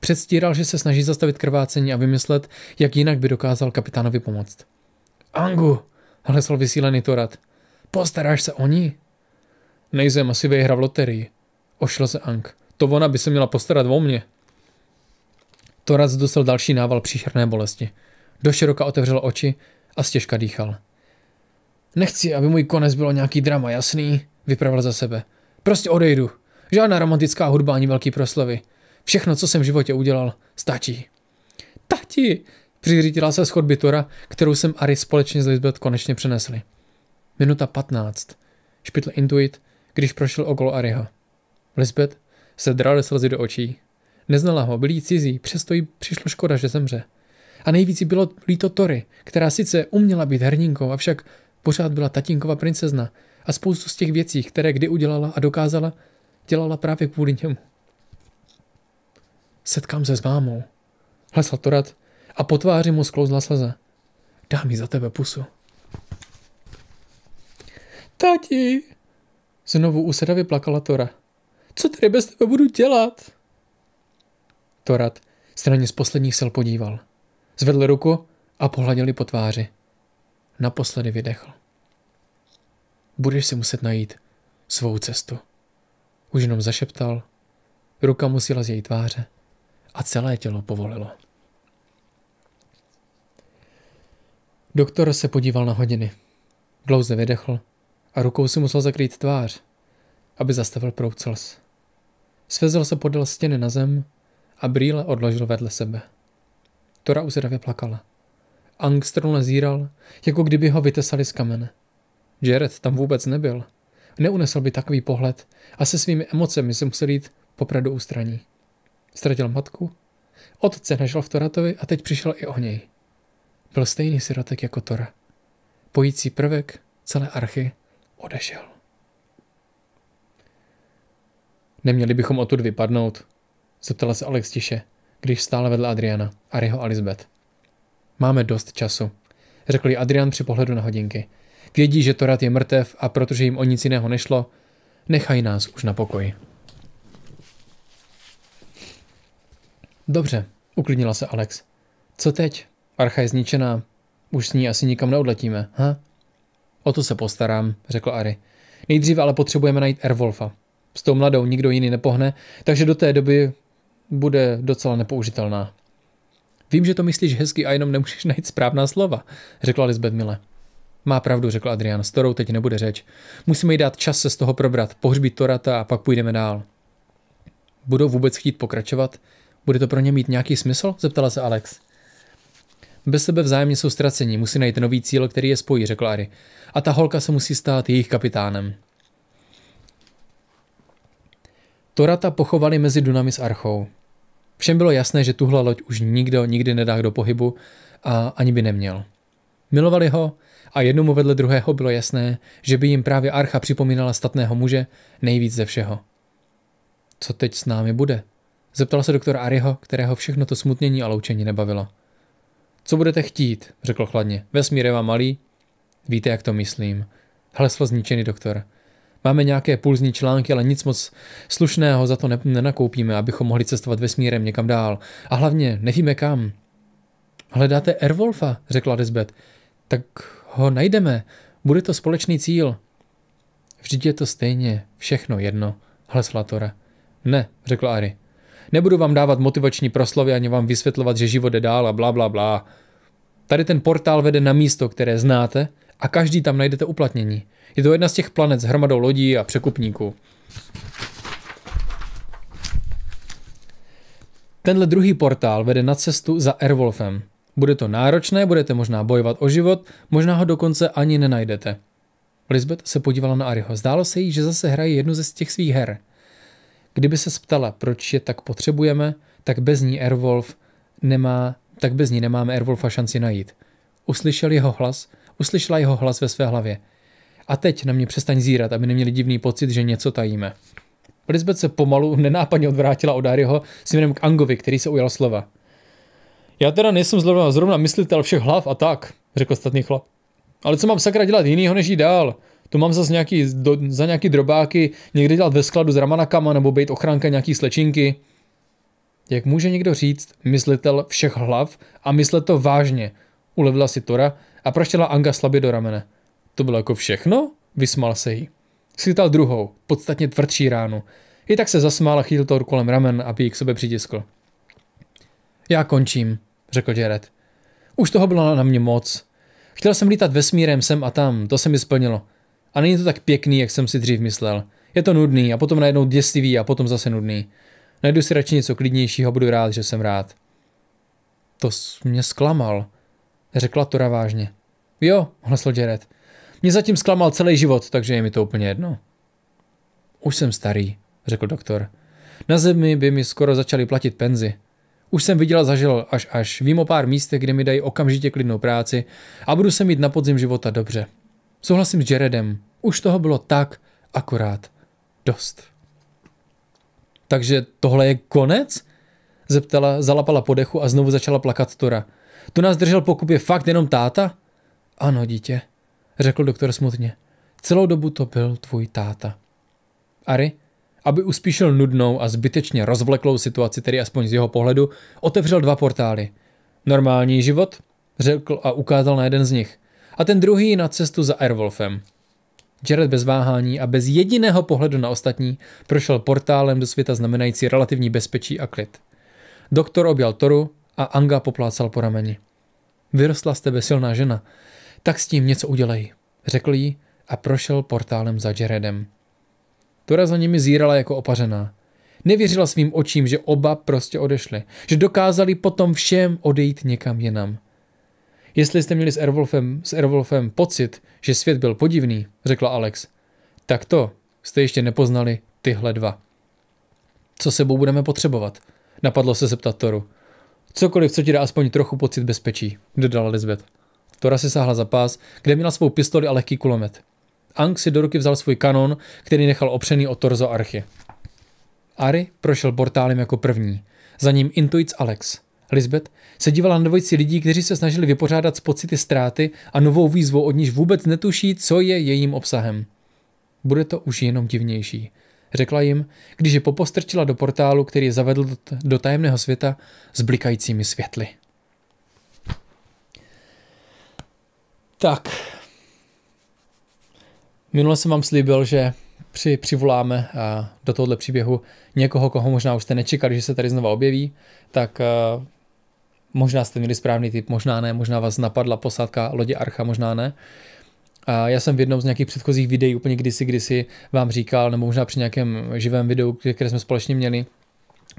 Předstíral, že se snaží zastavit krvácení a vymyslet, jak jinak by dokázal kapitánovi pomoct. Angu, hlesl vysílený Torat. Postaráš se o ní? Nejsem asi vyhra v loterii. Ošel se Ang. To ona by se měla postarat o mě. Torat zdusil další nával příšerné bolesti. Doširoka otevřel oči a stěžka dýchal. Nechci, aby můj konec bylo nějaký drama, jasný? Vypravil za sebe. Prostě odejdu. Žádná romantická hudba ani velký proslovy. Všechno, co jsem v životě udělal, stačí. Tati! Přiřítila se schodby Tora, kterou jsem Ari společně s Lisbeth konečně přenesli. Minuta patnáct. Špitl intuit, když prošel okolo Ariho. Lisbeth se drali slzy do očí. Neznala ho, byli cizí, přesto jí přišlo škoda, že zemře. A nejvíc jí bylo líto Tory, která sice uměla být herninkou, avšak pořád byla tatínkova princezna a spoustu z těch věcí, které kdy udělala a dokázala, dělala právě kvůli němu. Setkám se s mámou. Hlesal Torat a po tváři mu sklouzla slza. Dám mi za tebe pusu. Tati! Znovu usedavě plakala Tora. Co tady bez tebe budu dělat? Torad straně z posledních sil podíval. Zvedl ruku a pohladili po tváři. Naposledy vydechl. Budeš si muset najít svou cestu. Už jenom zašeptal, ruka musila z její tváře a celé tělo povolilo. Doktor se podíval na hodiny. Dlouze vydechl a rukou si musel zakrýt tvář, aby zastavil proud slz. Svezl se podél stěny na zem a brýle odložil vedle sebe. Tora uzedavě plakala. Angstrun zíral, jako kdyby ho vytesali z kamene. Jared tam vůbec nebyl – Neunesl by takový pohled a se svými emocemi se musel jít popravdu ústraní. Ztratil matku, otce našel v Toratovi a teď přišel i o něj. Byl stejný sirotek jako Tora. Pojící prvek celé archy odešel. Neměli bychom odtud vypadnout, zeptala se Alex tiše, když stále vedle Adriana a jeho Elizabeth. Máme dost času, řekl Adrian při pohledu na hodinky. Vědí, že Torat je mrtev a protože jim o nic jiného nešlo, nechají nás už na pokoji. Dobře, uklidnila se Alex. Co teď? Archa je zničená. Už s ní asi nikam neodletíme, ha? O to se postarám, řekl Ari. Nejdříve ale potřebujeme najít Ervolfa. S tou mladou nikdo jiný nepohne, takže do té doby bude docela nepoužitelná. Vím, že to myslíš hezky a jenom nemůžeš (laughs) najít správná slova, řekla Lisbeth Mille. Má pravdu, řekl Adrian, s Torou teď nebude řeč. Musíme jí dát čas se z toho probrat, pohřbit Torata a pak půjdeme dál. Budou vůbec chtít pokračovat? Bude to pro ně mít nějaký smysl? Zeptala se Alex. Bez sebe vzájemně jsou ztracení, musí najít nový cíl, který je spojí, řekl Ari. A ta holka se musí stát jejich kapitánem. Torata pochovali mezi Dunami s Archou. Všem bylo jasné, že tuhle loď už nikdo nikdy nedá do pohybu a ani by neměl. Milovali ho a jednomu vedle druhého bylo jasné, že by jim právě archa připomínala statného muže nejvíc ze všeho. Co teď s námi bude? Zeptal se doktor Ariho, kterého všechno to smutnění a loučení nebavilo. Co budete chtít, řekl chladně. Vesmír je vám malý. Víte, jak to myslím. Hlesl zničený doktor. Máme nějaké pulzní články, ale nic moc slušného za to ne- nenakoupíme, abychom mohli cestovat vesmírem někam dál. A hlavně nevíme kam. Hledáte Erwolfa, řekla Lisbeth tak ho najdeme. Bude to společný cíl. Vždyť je to stejně všechno jedno, hlesla Tora. Ne, řekla Ari. Nebudu vám dávat motivační proslovy ani vám vysvětlovat, že život je dál a bla, bla, bla. Tady ten portál vede na místo, které znáte a každý tam najdete uplatnění. Je to jedna z těch planet s hromadou lodí a překupníků. Tenhle druhý portál vede na cestu za Airwolfem. Bude to náročné, budete možná bojovat o život, možná ho dokonce ani nenajdete. Lisbeth se podívala na Ariho. Zdálo se jí, že zase hraje jednu ze těch svých her. Kdyby se ptala, proč je tak potřebujeme, tak bez ní Airwolf nemá, tak bez ní nemáme Airwolfa šanci najít. Uslyšel jeho hlas, uslyšela jeho hlas ve své hlavě. A teď na mě přestaň zírat, aby neměli divný pocit, že něco tajíme. Lisbeth se pomalu nenápadně odvrátila od Ariho směrem k Angovi, který se ujal slova. Já teda nejsem zrovna, zrovna myslitel všech hlav a tak, řekl statný chlap. Ale co mám sakra dělat jinýho, než jít dál? To mám zase nějaký, do, za nějaký drobáky, někde dělat ve skladu s ramanakama nebo být ochránka nějaký slečinky. Jak může někdo říct myslitel všech hlav a myslet to vážně? Ulevila si Tora a praštěla Anga slabě do ramene. To bylo jako všechno? Vysmál se jí. Schytal druhou, podstatně tvrdší ránu. I tak se zasmál a chytil Tor kolem ramen, aby ji k sobě přitiskl. Já končím, řekl Jared. Už toho bylo na mě moc. Chtěl jsem lítat vesmírem sem a tam, to se mi splnilo. A není to tak pěkný, jak jsem si dřív myslel. Je to nudný a potom najednou děsivý a potom zase nudný. Najdu si radši něco klidnějšího, budu rád, že jsem rád. To mě zklamal, řekla Tora vážně. Jo, hlasl Jared. Mě zatím zklamal celý život, takže je mi to úplně jedno. Už jsem starý, řekl doktor. Na zemi by mi skoro začali platit penzi. Už jsem viděl a zažil až až. Vím o pár místech, kde mi dají okamžitě klidnou práci a budu se mít na podzim života dobře. Souhlasím s Jaredem. Už toho bylo tak, akorát dost. Takže tohle je konec? Zeptala, zalapala podechu a znovu začala plakat Tora. To nás držel pokupě fakt jenom táta? Ano, dítě, řekl doktor smutně. Celou dobu to byl tvůj táta. Ari, aby uspíšil nudnou a zbytečně rozvleklou situaci, tedy aspoň z jeho pohledu, otevřel dva portály. Normální život? Řekl a ukázal na jeden z nich. A ten druhý na cestu za Airwolfem. Jared bez váhání a bez jediného pohledu na ostatní prošel portálem do světa znamenající relativní bezpečí a klid. Doktor objal Toru a Anga poplácal po rameni. Vyrostla z tebe silná žena, tak s tím něco udělej, řekl jí a prošel portálem za Jaredem. Tora za nimi zírala jako opařená. Nevěřila svým očím, že oba prostě odešli. Že dokázali potom všem odejít někam jinam. Jestli jste měli s Erwolfem, s Erwolfem pocit, že svět byl podivný, řekla Alex, tak to jste ještě nepoznali tyhle dva. Co sebou budeme potřebovat? Napadlo se zeptat Toru. Cokoliv, co ti dá aspoň trochu pocit bezpečí, dodala Lisbeth. Tora si sáhla za pás, kde měla svou pistoli a lehký kulomet. Ang si do ruky vzal svůj kanon, který nechal opřený o torzo archy. Ari prošel portálem jako první. Za ním Intuic Alex. Lisbeth se dívala na dvojici lidí, kteří se snažili vypořádat s pocity ztráty a novou výzvou, od níž vůbec netuší, co je jejím obsahem. Bude to už jenom divnější. Řekla jim, když je popostrčila do portálu, který je zavedl do tajemného světa s blikajícími světly. Tak, Minule jsem vám slíbil, že při, přivoláme eh, do tohohle příběhu někoho, koho možná už jste nečekali, že se tady znova objeví, tak eh, možná jste měli správný typ, možná ne, možná vás napadla posádka lodi Archa, možná ne. A já jsem v jednom z nějakých předchozích videí úplně kdysi, kdysi vám říkal, nebo možná při nějakém živém videu, které jsme společně měli,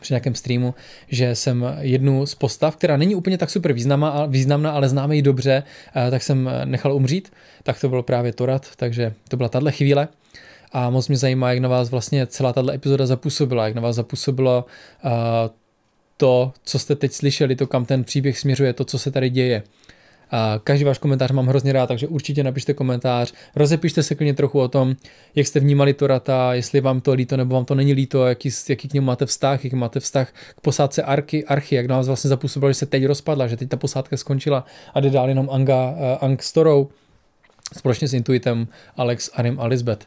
při nějakém streamu, že jsem jednu z postav, která není úplně tak super významná, významná ale známe ji dobře, eh, tak jsem eh, nechal umřít. Tak to byl právě Torat, takže to byla tahle chvíle. A moc mě zajímá, jak na vás vlastně celá tahle epizoda zapůsobila, jak na vás zapůsobilo eh, to, co jste teď slyšeli, to, kam ten příběh směřuje, to, co se tady děje. Každý váš komentář mám hrozně rád, takže určitě napište komentář. Rozepište se klidně trochu o tom, jak jste vnímali to rata, jestli vám to líto nebo vám to není líto, jaký, jaký k němu máte vztah, jaký máte vztah k posádce Arky, Archy, jak na vás vlastně zapůsobilo, že se teď rozpadla, že teď ta posádka skončila a jde dál jenom Anga, uh, Ang Storou, společně s Intuitem, Alex, Arim a Lisbeth.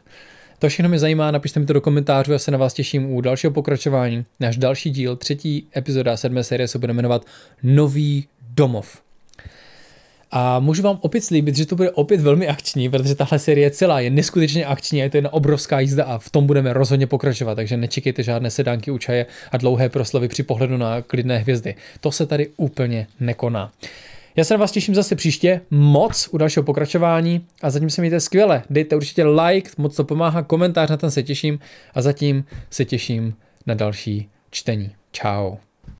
To všechno mě zajímá, napište mi to do komentářů, já se na vás těším u dalšího pokračování. Náš další díl, třetí epizoda sedmé série se bude jmenovat Nový domov. A můžu vám opět slíbit, že to bude opět velmi akční, protože tahle série celá je neskutečně akční a je to jedna obrovská jízda a v tom budeme rozhodně pokračovat, takže nečekejte žádné sedánky u čaje a dlouhé proslovy při pohledu na klidné hvězdy. To se tady úplně nekoná. Já se na vás těším zase příště moc u dalšího pokračování a zatím se mějte skvěle. Dejte určitě like, moc to pomáhá, komentář na ten se těším a zatím se těším na další čtení. Ciao.